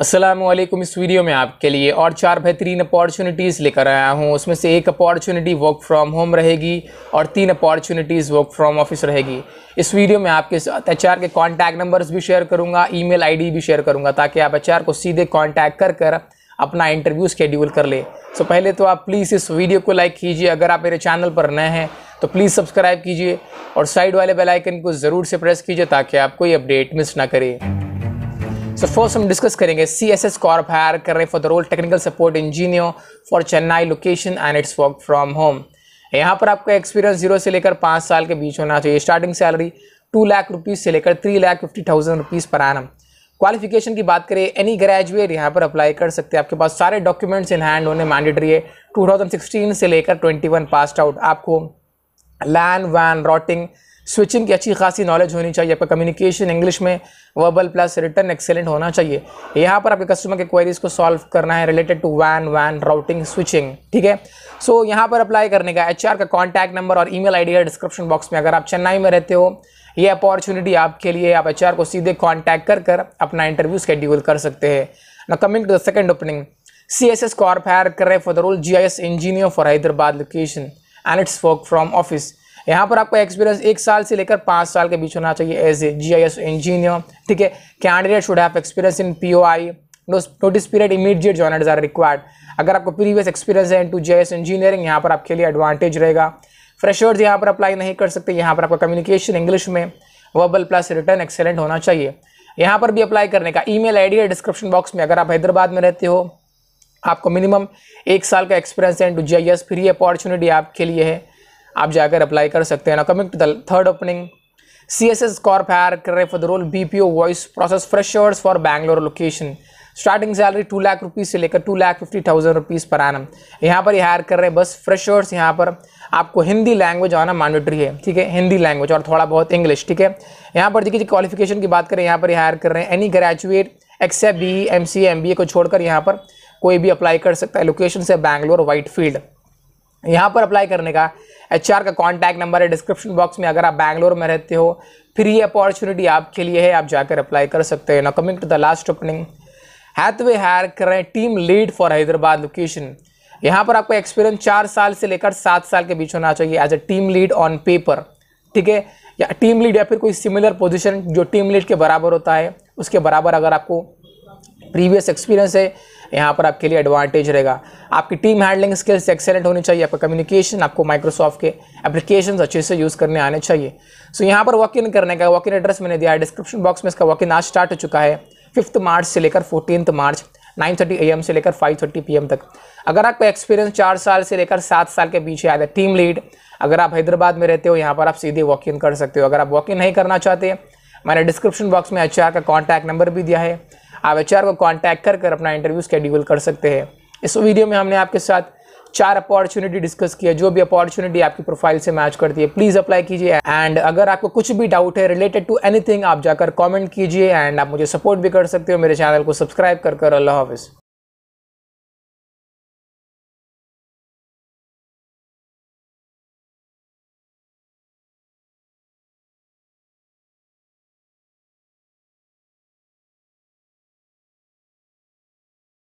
असलम इस वीडियो में आपके लिए और चार बेहतरीन अपॉर्चुनिटीज़ लेकर आया हूँ उसमें से एक अपॉर्चुनिटी वर्क फ्रॉम होम रहेगी और तीन अपॉर्चुनिटीज़ वर्क फ्रॉम ऑफिस रहेगी इस वीडियो में आपके साथ एच के कॉन्टैक्ट नंबर्स भी शेयर करूँगा ईमेल आईडी भी शेयर करूँगा ताकि आप एच को सीधे कॉन्टैक्ट कर कर अपना इंटरव्यू शेड्यूल कर ले सो so, पहले तो आप प्लीज़ इस वीडियो को लाइक कीजिए अगर आप मेरे चैनल पर नए हैं तो प्लीज़ सब्सक्राइब कीजिए और साइड वाले बेलाइकन को ज़रूर से प्रेस कीजिए ताकि आप कोई अपडेट मिस ना करें सो फर्स्ट हम डिस्कस करेंगे C S S corp hire कर रहे for the role technical support engineer for Chennai location and it's work from home यहाँ पर आपका एक्सपीरियंस जीरो से लेकर पाँच साल के बीच होना चाहिए starting salary two lakh rupees से लेकर three lakh fifty thousand rupees per annum qualification की बात करें एनी ग्रेजुएट यहाँ पर अप्लाई कर सकते हैं आपके पास सारे डॉक्यूमेंट्स इन हैंड होने मैंडेटरी है टू थाउजेंड सिक्सटीन से लेकर ट्वेंटी वन पास आउट आपको लैंड वैन रॉटिंग स्विचिंग की अच्छी खासी नॉलेज होनी चाहिए आपका कम्युनिकेशन इंग्लिश में वर्बल प्लस रिटर्न एक्सेलेंट होना चाहिए यहाँ पर आपके कस्टमर के क्वेरीज को सॉल्व करना है related to van van routing switching ठीक है सो so, यहाँ पर अप्लाई करने का एच का कॉन्टैक्ट नंबर और ई मेल डिस्क्रिप्शन बॉक्स में अगर आप चेन्नई में रहते हो ये अपॉर्चुनिटी आपके लिए आप एच को सीधे कॉन्टैक्ट कर कर अपना इंटरव्यू स्केड्यूल कर सकते हैं ना coming to the second opening C S S corp hire कर रहे for the role G I S engineer for Hyderabad location and it's work from office यहाँ पर आपका एक्सपीरियंस एक साल से लेकर पाँच साल के बीच होना चाहिए as a G I S engineer ठीक है candidate should have experience in P O I notice period immediate joiners are required अगर आपको प्रीवियस एक्सपीरियंस है into G I S engineering यहाँ पर आपके लिए एडवांटेज रहेगा फ्रेशर्स यहाँ पर अप्लाई नहीं कर सकते यहाँ पर आपका कम्युनिकेशन इंग्लिश में वर्बल प्लस रिटर्न एक्सेलेंट होना चाहिए यहाँ पर भी अप्लाई करने का ईमेल आईडी है डिस्क्रिप्शन बॉक्स में अगर आप हैदराबाद में रहते हो आपको मिनिमम एक साल का एक्सपीरियंस है टू G I S free opportunity आपके लिए है आप जाकर अप्लाई कर सकते हैं ना coming to the third opening C S S corp hire कर रहे for the role B P O voice process freshers for Bangalore location starting salary two lakh rupees से लेकर two lakh fifty thousand rupees per annum यहाँ पर higher कर रहे हैं बस फ्रेशर्स यहाँ पर आपको हिंदी लैंग्वेज आना मैंडेटरी है ठीक है हिंदी लैंग्वेज और थोड़ा बहुत इंग्लिश ठीक है यहाँ पर देखिए क्वालिफिकेशन की बात करें यहाँ पर हायर कर रहे हैं any graduate except B M C M B A को छोड़कर यहाँ पर कोई भी अप्लाई कर सकता है लोकेशन से बैंगलोर वाइट फील्ड यहाँ पर अप्लाई करने का एच का कॉन्टैक्ट नंबर है डिस्क्रिप्शन बॉक्स में अगर आप बैंगलोर में रहते हो फिर ये अपॉर्चुनिटी आपके लिए है आप जाकर अप्लाई कर सकते हैं ना coming to the last opening Hathway hire कर रहे हैं team lead for Hyderabad location यहाँ पर आपको एक्सपीरियंस चार साल से लेकर सात साल के बीच होना चाहिए as a team lead on paper ठीक है या टीम लीड या फिर कोई सिमिलर पोजिशन जो टीम लीड के बराबर होता है उसके बराबर अगर आपको प्रीवियस एक्सपीरियंस है यहाँ पर आपके लिए एडवांटेज रहेगा आपकी टीम हैंडलिंग स्किल्स एक्सेलेंट होनी चाहिए आपका कम्युनिकेशन आपको माइक्रोसॉफ्ट के एप्लीकेशन अच्छे से यूज़ करने आने चाहिए सो so, यहाँ पर वॉक इन करने का वॉक इन एड्रेस मैंने दिया है डिस्क्रिप्शन बॉक्स में इसका वॉक इन आज स्टार्ट हो चुका है फिफ्थ मार्च से लेकर फोर्टीन मार्च 9:30 एम से लेकर 5:30 एम तक अगर आपका एक्सपीरियंस चार साल से लेकर सात साल के बीच आया टीम लीड अगर आप हैदराबाद में रहते हो यहाँ पर आप सीधे वॉक इन कर सकते हो अगर आप वॉक इन नहीं करना चाहते मैंने डिस्क्रिप्शन बॉक्स में एच का कॉन्टैक्ट नंबर भी दिया है आप एच को कॉन्टैक्ट कर कर अपना इंटरव्यू स्केड्यूल कर सकते हैं इस वीडियो में हमने आपके साथ चार अपॉर्चुनिटी डिस्कस किया जो भी अपॉर्चुनिटी आपकी प्रोफाइल से मैच करती है प्लीज़ अप्लाई कीजिए एंड अगर आपको कुछ भी डाउट है रिलेटेड टू एनीथिंग आप जाकर कमेंट कीजिए एंड आप मुझे सपोर्ट भी कर सकते हो मेरे चैनल को सब्सक्राइब कर कर अल्लाह हाफिज़